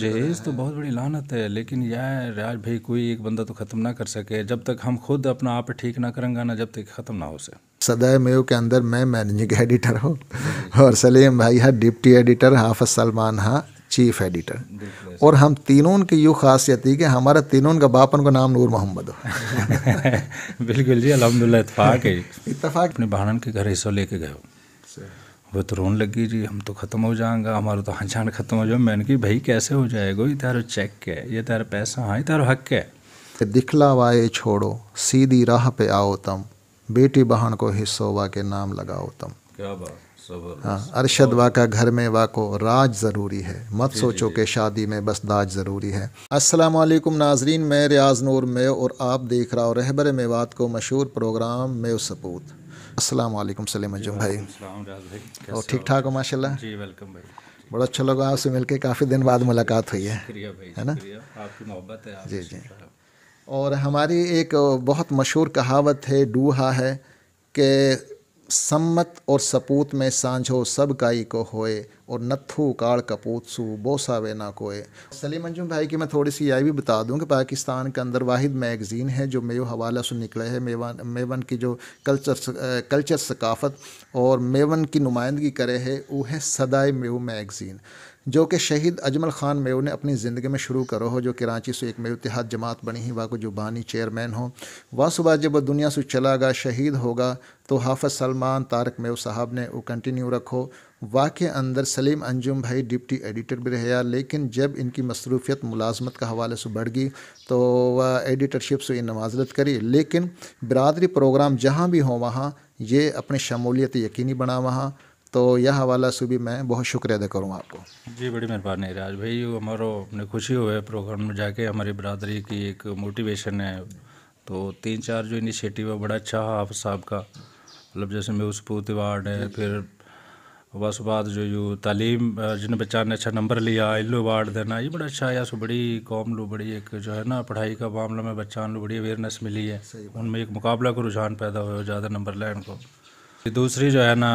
जहेज तो बहुत बड़ी लानत है लेकिन यार राज भाई कोई एक बंदा तो ख़त्म ना कर सके जब तक हम खुद अपना आप ठीक ना करेंगे ना जब तक ख़त्म ना हो सके सदाए मे के अंदर मैं मैनेजिंग एडिटर हूँ और सलीम भाई है डिप्टी एडिटर हाफज सलमान हाँ चीफ एडिटर और हम तीनों की यूँ खासियत थी कि हमारा तीनों का बापन का नाम नूर मोहम्मद हो बिल्कुल जी अलहमदिल्ला इतफाक है इतफाक अपने बहानन के घर हिस्सों लेके गए हो वो तो रोन लगी जी हम तो ख़त्म हो जाएंगा हमारा तो हंसान ख़त्म हो जाए मैंने कि भाई कैसे हो जाएगा ये तारो चेक है ये तारो पैसा हाँ ये तारो हक है वाए छोड़ो सीधी राह पे आओ तम बेटी बहन को हिस्सोवा के नाम लगाओ तम क्या बात हाँ अरशद वा का घर में वा को राज ज़रूरी है मत सोचो कि शादी में बस दाज ज़रूरी है अस्सलाम वालेकुम नाजरीन मैं रियाज नूर में और आप देख रहा हूँ रहबर मेवात को मशहूर प्रोग्राम में सपूत अस्सलाम वालेकुम सलीम अजम भाई और ठीक ठाक हो माशाल्लाह जी वेलकम भाई बड़ा अच्छा लगा आपसे मिलके काफ़ी दिन बाद मुलाकात हुई है है ना आपकी मोहब्बत है जी जी और हमारी एक बहुत मशहूर कहावत है डूहा है कि सम्मत और सपूत में सांझो सब गाई को होए और नथु काड़ सु बोसा वे ना कोए सलीम अंजुम भाई की मैं थोड़ी सी यह भी बता दूं कि पाकिस्तान के अंदर वाहिद मैगज़ीन है जो मेव हवाला से निकले है मेवन मेवन की जो कल्चर कल्चर सकाफत और मेवन की नुमाइंदगी करे है वह है सदाए मेव मैगज़ीन जो कि शहीद अजमल ख़ान मेव ने अपनी ज़िंदगी में शुरू करो हो जो कराची से एक मेव इतिहाद जमात बनी ही वाको जो बानी चेयरमैन हो वह सुबह जब वह दुनिया से चलागा शहीद होगा तो हाफ़ सलमान तारक मेव साहब ने वो कंटिन्यू रखो के अंदर सलीम अंजुम भाई डिप्टी एडिटर भी रहे लेकिन जब इनकी मसरूफियत मुलाजमत का हवाले से बढ़ गई तो वह एडिटरशिप से नवाजरत करी लेकिन बरदरी प्रोग्राम जहाँ भी हों वहाँ ये अपनी शमूलियत यकीनी बना वहाँ तो यह हवाला से भी मैं बहुत शुक्रिया अदा करूँगा आपको जी बड़ी मेहरबानी राज भाई हमारो अपने खुशी हुए प्रोग्राम में जाके हमारी बरदरी की एक मोटिवेशन है तो तीन चार जो इनिशिएटिव है बड़ा अच्छा हाफ साहब का मतलब जैसे मेहसपूत अवार्ड है फिर बस बाद जो यू तालीम जिन बच्चा ने अच्छा नंबर लिया इल्लो अवार्ड देना ये बड़ा अच्छा आया सो बड़ी कौम लो बड़ी एक जो है ना पढ़ाई का मामला में बच्चा लो बड़ी अवेयरनेस मिली है उनमें एक मुकाबला का रुझान पैदा हुआ ज़्यादा नंबर लाइन को दूसरी जो है ना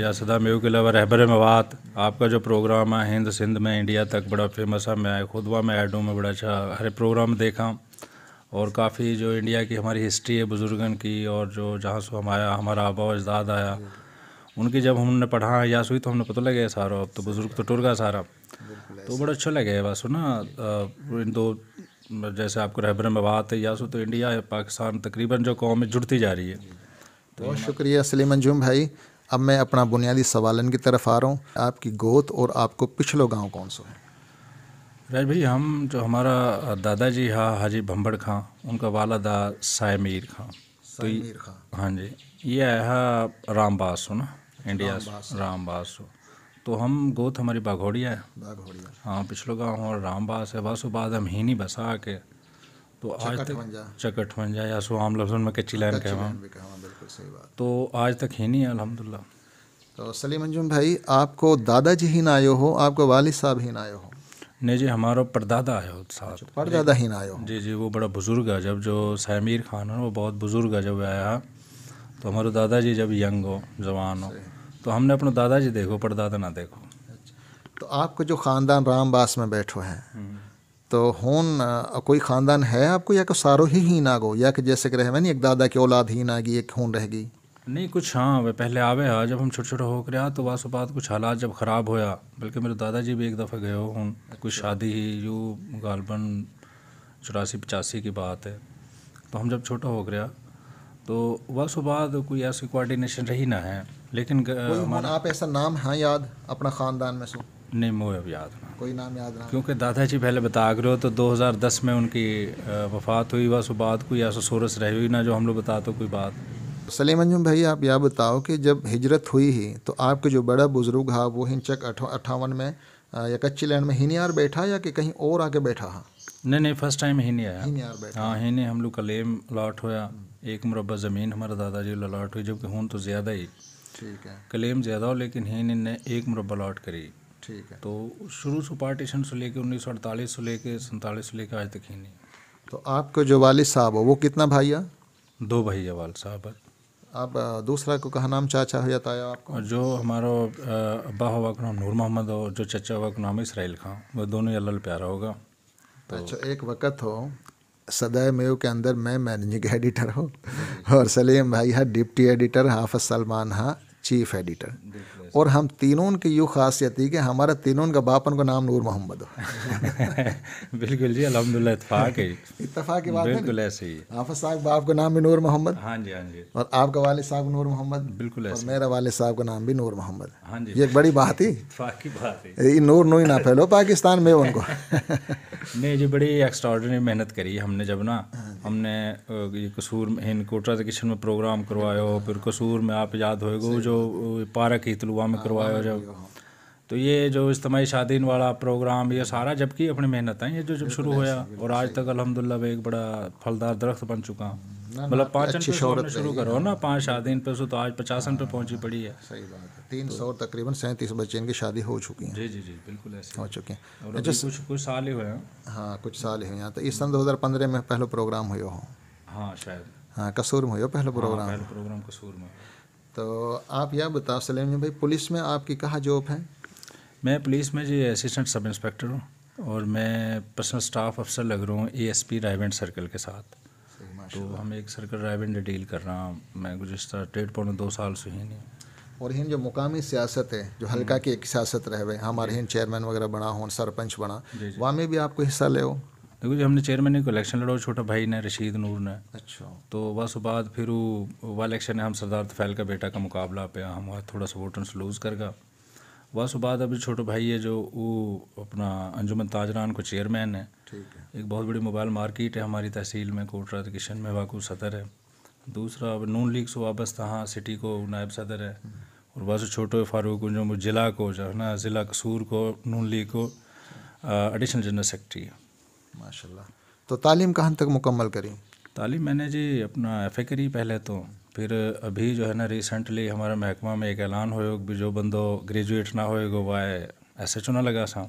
या सदा के अलावा रहबर मवाद आपका जो प्रोग्राम है हिंद सिंध में इंडिया तक बड़ा फेमस है मैं खुद वहाँ में ऐड में बड़ा अच्छा हर प्रोग्राम देखा और काफ़ी जो इंडिया की हमारी हिस्ट्री है बुज़ुर्गन की और जो जहाँ से हमारा हमारा आबा अजदाद आया उनकी जब हमने पढ़ा या सुई तो हमने पता लगे सारा अब तो बुज़ुर्ग तो टुर गया सारा तो बड़ा अच्छा लगे बस ना इन दो जैसे आपको रहबर मवाद है यासू तो इंडिया पाकिस्तान तकरीबन जो कौम जुड़ती जा रही है तो बहुत शुक्रिया सलीम अंजुम भाई अब मैं अपना बुनियादी सवालन की तरफ आ रहा हूँ आपकी गोत और आपको पिछलो गांव कौन सा है राज भाई हम जो हमारा दादाजी हा हाजी भंबड़ खां उनका वालदा साय मीर खां तो खां हाँ जी ये आया राम हो ना इंडिया राम तो हम गोत हमारी बाघोड़िया है बाघोड़िया हाँ पिछलो गाँव और रामबास है बासु बाद हम ही नहीं बसा के तो आज तक चकटवंजा या सो आम लफ्जों में कच्ची लाइन कहवा बिल्कुल सही बात तो आज तक ही नहीं है अलहमदिल्ला तो सलीम अंजुम भाई आपको दादाजी ही ना आयो हो आपको वालिद साहब ही ना आयो हो नहीं जी हमारा परदादा आयो साहब अच्छा, परदादा ही ना आयो जी जी वो बड़ा बुज़ुर्ग है जब जो समीर खान है वो बहुत बुज़ुर्ग है जब आया तो हमारे दादाजी जब यंग हो जवान हो तो हमने अपने दादाजी देखो परदादा ना देखो अच्छा, तो आपको जो ख़ानदान रामबास में बैठो है हम्म। तो हूँ कोई ख़ानदान है आपको या कोई तो सारो ही ही गो या कि जैसे कि रहे एक दादा की औलाद ही गई एक रह रहेगी नहीं कुछ हाँ वह पहले आवे हाँ जब हम छोटे छोटे होकर आ तो वास बात कुछ हालात जब ख़राब होया बल्कि मेरे दादाजी भी एक दफ़ा गए हो कुछ अच्छा। शादी ही यू गालबन चौरासी पचासी की बात है तो हम जब छोटा हो गया तो वास बात कोई ऐसी कोऑर्डिनेशन रही ना है लेकिन हमारा आप ऐसा नाम है याद अपना ख़ानदान में सो नहीं मुझे अब याद कोई नाम याद ना क्योंकि दादाजी पहले बता रहे हो तो 2010 में उनकी वफात हुई बस बात कोई ऐसा सोरस रही हुई ना जो हम लोग बता तो कोई बात सलीम अंजुम भाई आप यह बताओ कि जब हिजरत हुई ही तो आपके जो बड़ा बुज़ुर्ग है वो हिंचक अट्ठावन में या कच्ची लैंड में हिनियार बैठा या कि कहीं और आके बैठा है नहीं नहीं फर्स्ट टाइम ही नहीं आया हाँ ही नहीं हम लोग का लेम अलाट होया एक मुरबा ज़मीन हमारे दादाजी अलाट हुई जबकि हूँ तो ज़्यादा ही ठीक है क्लेम ज़्यादा हो लेकिन ही ने एक मुरबा अलाट करी ठीक है तो शुरू से पार्टीशन से लेके उन्नीस सौ अड़तालीस से लेके सैंतालीस से लेके आज तक ही नहीं तो आपके जो वाल साहब हो वो कितना भाइया दो भैया वाल साहब आप दूसरा को कहा नाम चाचा हो जाता है आपको जो हमारा अब्बा हुआ का नाम नूर मोहम्मद हो जो चचा हुआ का नाम इसराइल खां वो दोनों ही अल्लाह प्यारा होगा तो अच्छा एक वक़्त हो सदा मेव के अंदर मैं मैनेजिंग एडिटर हूँ और सलीम भाई है डिप्टी एडिटर हाफ सलमान हाँ चीफ एडिटर और हम तीनों की यूँ खासियत थी कि हमारा तीनों का बापन का नाम नूर मोहम्मद हो बिल्कुल जी अलहमदिल्ला इतफाक है इतफाक की बात बिल्कुल ऐसे ही हाफज साहब बाप का नाम भी नूर मोहम्मद हाँ जी हाँ जी और आपका वाले साहब नूर मोहम्मद बिल्कुल और मेरा वाले साहब का नाम भी नूर मोहम्मद हाँ जी ये एक बड़ी बात ही इतफाक की बात है ये नूर नू ही ना फैलो पाकिस्तान में उनको नहीं जी बड़ी एक्स्ट्रॉर्डनरी मेहनत करी हमने जब ना हाँ हमने ये कसूर में इन कोटरा किशन में प्रोग्राम करवाया हो फिर कसूर में आप याद होएगा जो पारक ही तलुआ में हाँ, करवाया जब तो ये जो इज्तमी शादीन वाला प्रोग्राम ये सारा जबकि अपनी मेहनत है ये जो जब शुरू होया और आज तक अलहमदिल्ला एक बड़ा फलदार दरख्त बन चुका मतलब पाँच अच्छी शहरत शुरू करो ना पाँच शादी इन पे तो आज पचास पे पहुंची पड़ी है सही बात है तीन सौ तकरीबन सैंतीस बच्चे इनकी शादी हो चुकी है जी जी जी बिल्कुल ऐसे हो चुके हैं और अच्छा कुछ कुछ साल ही हुए हैं हाँ कुछ साल ही हुए हैं तो इस सन दो हज़ार पंद्रह में पहलो प्रोग्राम हुए हो हाँ शायद हाँ कसूर में हुए पहलो हाँ, प्रोग्राम पहलो प्रोग्राम कसूर में तो आप यह बताओ सलेम भाई पुलिस में आपकी कहाँ जॉब है मैं पुलिस में जी असिस्टेंट सब इंस्पेक्टर हूँ और मैं पर्सनल स्टाफ अफसर लग रहा हूँ ए एएसपी रायवेंट सर्कल के साथ तो हम एक सर्कल रायबंड डील कर रहा हूँ मैं गुजशत डेढ़ पौने दो साल से ही नहीं और हिंद जो मुकामी सियासत है जो हम्म। हल्का की एक सियासत रह गए हमारे हिंद चेयरमैन वगैरह बना हो सरपंच बना वहाँ में भी आपको हिस्सा ले हो देखो जी हमने चेयरमैन को इलेक्शन लड़ो छोटा भाई ने रशीद नूर ने अच्छा तो बस बाद फिर वो इलेक्शन है हम सरदार तफैल का बेटा का मुकाबला पे हम वहाँ थोड़ा सा वोटर्स लूज़ कर बस बाद अभी छोटे भाई है जो वो अपना अंजुमन ताजरान को चेयरमैन है ठीक है एक बहुत बड़ी मोबाइल मार्केट है हमारी तहसील में कोटरा किशन में वाकू सदर है दूसरा अब नून लीग से वाबस्ता हाँ सिटी को नायब सदर है और बस छोटो फारूक जो जिला को जो है ना ज़िला कसूर को नून लीग को एडिशनल जनरल सेक्रेटरी है माशा तो तालीम कहाँ तक मुकम्मल करी तालीम मैंने जी अपना एफ करी पहले तो फिर अभी जो है ना रिसेंटली हमारे महकमा में एक ऐलान हो भी जो बंदो ग्रेजुएट ना एस एच ओ ना लगा सा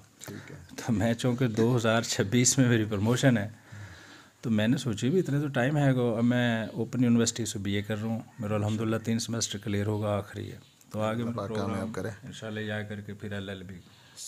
तो मैं चूँकि 2026 में मेरी प्रमोशन है तो मैंने सोची भी इतने तो टाइम है गो अब मैं ओपन यूनिवर्सिटी से बीए कर रहा हूँ मेरा अलहमदिल्ला तीन सेमेस्टर क्लियर होगा आखिरी है तो आगे कामयाब करें इन या करके फिर बी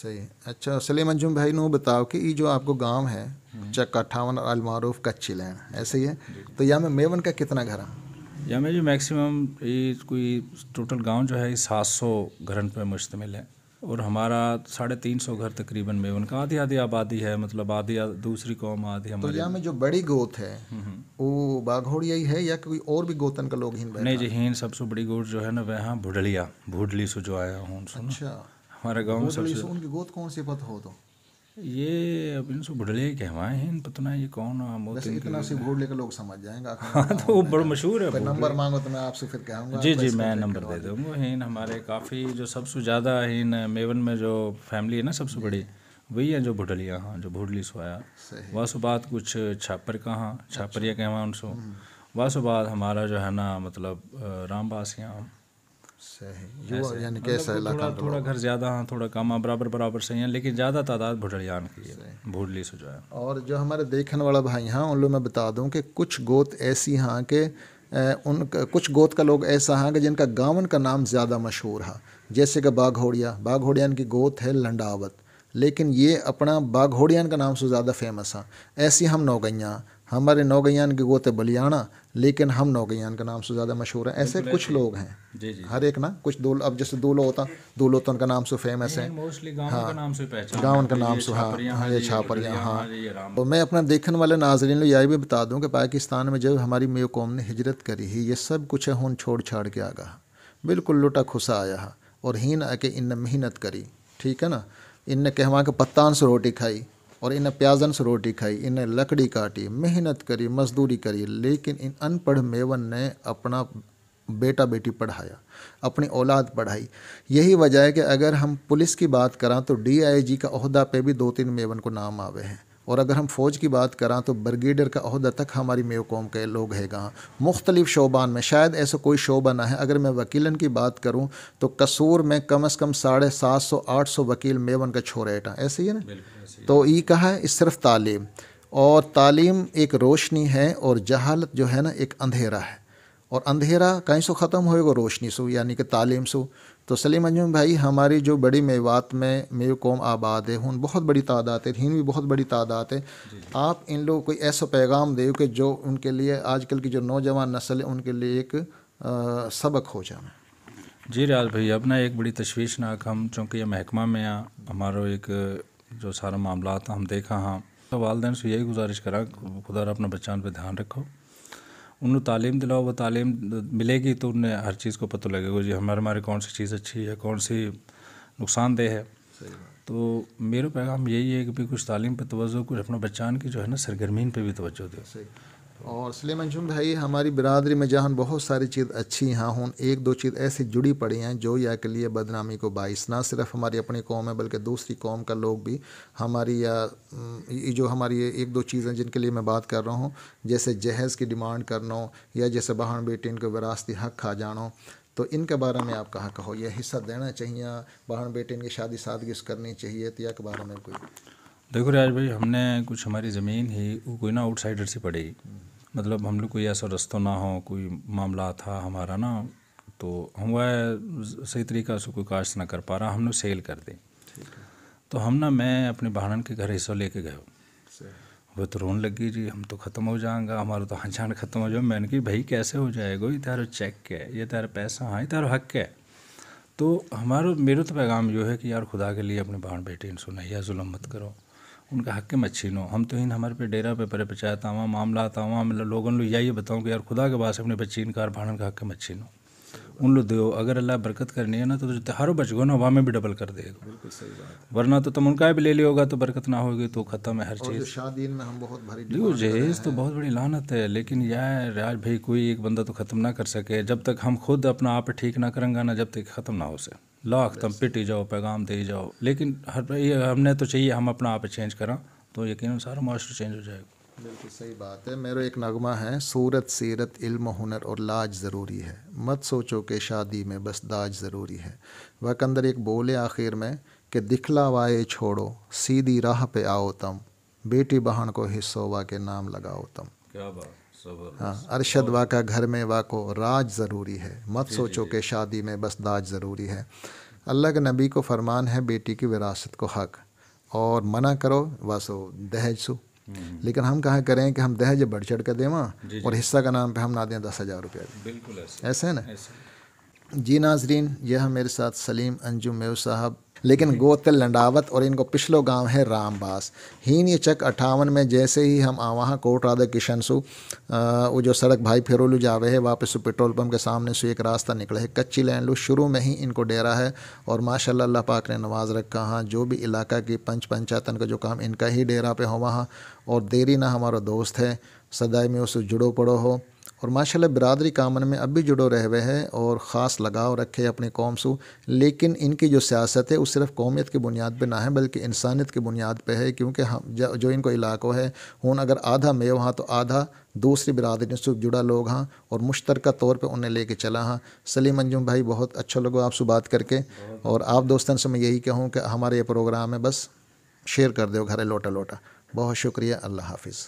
सही अच्छा सलीम अंजुम भाई नो बताओ कि ये जो आपको गांव है हम्म। चक अठावन अलमारूफ कच्ची लैंड ऐसे ही है तो यहाँ में मेवन का कितना घर है जामे जी मैक्सिमम ये कोई टोटल गांव जो है सात सौ घरन पर मुश्तमिल है और हमारा साढ़े तीन सौ घर तकरीबन में उनका आधी आधी आबादी है मतलब आधी दूसरी कौम आधी तो हमारी तो यहाँ में जो बड़ी गोत है हम्म, हम्म। वो बाघोड़िया ही है या कोई और भी गोतन का लोग हिंद नहीं जी हिंद सबसे बड़ी गोत जो है ना वह हाँ, भुडलिया भुडली से जो आया हूँ अच्छा हमारे गाँव में सबसे उनकी गोत कौन सी पत हो तो ये अब सो बुढ़ले कहवाए हैं पता ना ये कौन मोती इतना सी बोर्ड लेकर लोग समझ जाएंगे हाँ तो वो बड़ा मशहूर है नंबर मांगो तो मैं आपसे फिर कहूँगा जी तो जी मैं नंबर दे दूँगा हिन हमारे काफ़ी जो सबसे ज़्यादा हिन मेवन में जो फैमिली है ना सबसे बड़ी वही है जो भुटलिया हाँ जो भुटली सोया वह बात कुछ छापर का हाँ छापरिया अच्छा। कहवा सो हम्म। वह बात हमारा जो है ना मतलब यहाँ सही यानी कैसा मतलब इलाका थोड़ा घर ज़्यादा हाँ थोड़ा कम बराबर बराबर सही है लेकिन ज़्यादा तादाद भुटलियान की है भूडली से जो है और जो हमारे देखने वाला भाई हैं उन लोग मैं बता दूं कि कुछ गोत ऐसी हाँ के उन कुछ गोत का लोग ऐसा हाँ कि जिनका गावन का नाम ज़्यादा मशहूर है जैसे कि बाघोड़िया बाघोड़ियान की गोत है लंडावत लेकिन ये अपना बाघोड़ियान का नाम से ज़्यादा फेमस है ऐसी हम नौगैया हमारे नौगयान के गोते बलियाना लेकिन हम नौगयान का नाम से ज़्यादा मशहूर हैं ऐसे कुछ लोग हैं जी जी हर एक ना कुछ दो अब जैसे लोग होता लोग तो उनका नाम से फेमस है हाँ गाँव का नाम से हाँ हाँ ये छापरियाँ हाँ तो मैं अपना देखने वाले नाजरीन यह भी बता दूँ कि पाकिस्तान में जब हमारी मे कौम ने हिजरत करी ही ये सब कुछ है हूँ छोड़ छाड़ के आगा बिल्कुल लुटा खुसा आया है और हीन आके इन मेहनत करी ठीक है ना इनने कहवा के पत्तान से रोटी खाई और इन प्याजन से रोटी खाई इन लकड़ी काटी मेहनत करी मजदूरी करी लेकिन इन अनपढ़ मेवन ने अपना बेटा बेटी पढ़ाया अपनी औलाद पढ़ाई यही वजह है कि अगर हम पुलिस की बात करां तो डीआईजी का अहदा पे भी दो तीन मेवन को नाम आवे हैं और अगर हम फ़ौज की बात करां तो ब्रिगेडियर का अहदा तक हमारी मेव कौम के लोग है कहाँ मुख्तलिफ़ शोबान में शायद ऐसा कोई शोबा ना है अगर मैं वकीलन की बात करूं तो कसूर में कम अज़ कम साढ़े सात सौ आठ सौ वकील मेवन का छोरेटा ऐसे ही है ना तो ई कहा है इस सिर्फ तालीम और तालीम एक रोशनी है और जहालत जो है ना एक अंधेरा है और अंधेरा कहीं सो ख़त्म होएगा रोशनी सो यानी कि तालीम सो तो सलीम अंजुम भाई हमारी जो बड़ी मेवात में मेव कौम आबाद है उन बहुत बड़ी तादाद है हिंद भी बहुत बड़ी तादाद है आप इन लोगों को ऐसा पैगाम दे कि जो उनके लिए आजकल की जो नौजवान नस्ल है उनके लिए एक आ, सबक हो जाए जी रियाज भाई अपना एक बड़ी तशवीशनाक हम चूँकि महकमा में हमारो एक जो सारा मामला हम देखा हाँ तो वालदेन से यही गुजारिश करा खुदा अपना बच्चान पर ध्यान रखो उन्होंने तालीम दिलाओ वो तालीम मिलेगी तो उन्हें हर चीज़ को पता लगेगा जी हमारे हमारे कौन सी चीज़ अच्छी है कौन सी नुकसानदेह है तो मेरा पैगाम यही है कि भी कुछ तालीम पर तोज्जो कुछ अपना बच्चान की जो है ना सरगर्मीन पर भी तोज्जो दे और सलेमन जुम भाई हमारी बिरादरी में जहाँ बहुत सारी चीज़ अच्छी यहाँ हूँ एक दो चीज़ ऐसी जुड़ी पड़ी हैं जो या के लिए बदनामी को बाइस ना सिर्फ हमारी अपनी कौम है बल्कि दूसरी कौम का लोग भी हमारी या जो हमारी एक दो चीज़ें जिनके लिए मैं बात कर रहा हूँ जैसे जहेज़ की डिमांड करना या जैसे बहन बेटी इनका विरासती हक खा जानो तो इनके बारे में आप कहा कहो यह हिस्सा देना चाहिए बहन बेटे इनकी शादी सादगी करनी चाहिए तो या के बारे में कोई देखो राज भाई हमने कुछ हमारी ज़मीन ही कोई ना आउटसाइडर से पड़ेगी मतलब हम लोग कोई ऐसा रस्तों ना हो कोई मामला था हमारा ना तो हम वह सही तरीका से कोई काश्त ना कर पा रहा हम लोग सेल कर दें तो हम ना मैं अपने बहानन के घर हिस्सा लेके गए वो तो लग लगी जी हम तो ख़त्म हो जाएंगा हमारा तो हाँ ख़त्म हो जाए मैंने कि भाई कैसे हो जाएगा ये तेरा चेक है ये तेरा पैसा हाँ ये तेरा हक है तो हमारा मेरा तो पैगाम जो है कि यार खुदा के लिए अपने बहन बेटे इन सुना या मत करो उनका हक में छीनो हम तो इन हमारे पे डेरा पे परे पंचायत आवा मामला तो आता हुआ मतलब लोगों लो यही बताऊँ कि यार खुदा के पास अपने बच्ची छीन कार भाड़न का हक में छीनो उन लोग दो अगर अल्लाह बरकत करनी है ना तो जो बच बचगो ना वहाँ में भी डबल कर देगा बिल्कुल सही बात वरना तो तुम उनका भी ले लियोगा तो बरकत ना होगी तो ख़त्म है हर चीज़ शादी में हम बहुत भारी जो जहेज तो बहुत बड़ी लानत है लेकिन यार राज भाई कोई एक बंदा तो ख़त्म ना कर सके जब तक हम खुद अपना आप ठीक ना करेंगे ना जब तक ख़त्म ना हो सके लाख तम पिटी जाओ पैगाम दे जाओ लेकिन हर ये हमने तो चाहिए हम अपना आप चेंज करा तो यकीन सारा माशरा चेंज हो जाएगा बिल्कुल सही बात है मेरा एक नगमा है सूरत सीरत इल्म हुनर और लाज ज़रूरी है मत सोचो कि शादी में बस दाज ज़रूरी है वकंदर एक बोले आखिर में कि दिखलावाए छोड़ो सीधी राह पे आओ तम बेटी बहन को हिस्सोवा के नाम लगाओ तम क्या बात हाँ अरशद का घर में को राज ज़रूरी है मत सोचो कि शादी में बस दाज ज़रूरी है अल्लाह के नबी को फरमान है बेटी की विरासत को हक और मना करो वासो दहेज सु हम्म। लेकिन हम कहाँ करें कि हम दहेज बढ़ चढ़ कर देवा और हिस्सा का नाम पे हम ना दें दस हज़ार रुपया बिल्कुल ऐसे है ना जी नाजरीन यह मेरे साथ सलीम अंजुम मेव साहब लेकिन गोतल लंडावत और इनको पिछलो गांव है रामबास हीन ये चक अट्ठावन में जैसे ही हम आवाह कोट राधा किशन सु वो जो सड़क भाई फेरोलू जावे है वापस पेट्रोल पंप के सामने से एक रास्ता निकले है कच्ची लैंड लू शुरू में ही इनको डेरा है और माशा अल्लाह पाक ने नवाज रखा हाँ जो भी इलाका की पंच पंचायतन का जो काम इनका ही डेरा पे हो वहाँ और देरी ना हमारा दोस्त है सदाई में उससे जुड़ो पड़ो हो और माशाल्लाह बरदरी कामन में अब भी जुड़ो रह हुए हैं और ख़ास लगाव रखे अपने कौम से लेकिन इनकी जो सियासत है वो सिर्फ कौमियत की बुनियाद पर ना है बल्कि इंसानियत की बुनियाद पर है क्योंकि हम जो इनको इलाक़ों है हूँ अगर आधा मेव हाँ तो आधा दूसरी बिरादरी से जुड़ा लोग हाँ और मुश्तरक तौर पर उन्हें कर चला हाँ सलीम अंजुम भाई बहुत अच्छा लगो आपसे बात करके और आप दोस्तों से मैं यही कहूँ कि हमारे ये प्रोग्राम है बस शेयर कर दो घर लोटा लोटा बहुत शुक्रिया अल्लाह हाफिज़